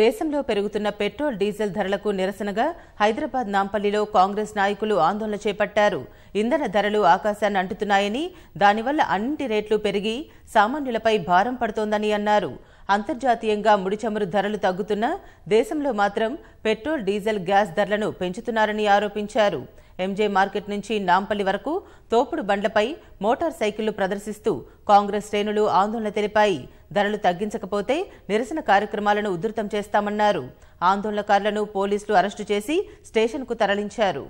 దేశంలో పెరుగుతున్న petrol diesel ధరలకు నిరసనగా హైదరాబాద్ నాంపల్లిలో కాంగ్రెస్ నాయకులు ఆందోళన చేపట్టారు ఇంధన ధరలు ఆకాశాన్ని అంటుతున్నాయని దానివల్ల అన్నింటి రేట్లు పెరిగి సామాన్యులపై భారం పడుతోందని అన్నారు అంతర్జాతీయంగా ముడిచమురు ధరలు తగ్గుతున్నా దేశంలో మాత్రం పెట్రోల్ డీజిల్ గ్యాస్ ధరలను పెంచుతున్నారని ఆరోపించారు ఎంజే మార్కెట్ నుంచి నాంపల్లి వరకు తోపుడు బండ్లపై మోటార్ సైకిళ్లు ప్రదర్శిస్తూ కాంగ్రెస్ శ్రేణులు ఆందోళన తెలిపాయి ధరలు తగ్గించకపోతే నిరసన కార్యక్రమాలను ఉధృతం చేస్తామన్నారు ఆందోళనకారులను పోలీసులు అరెస్టు చేసి స్టేషన్కు తరలించారు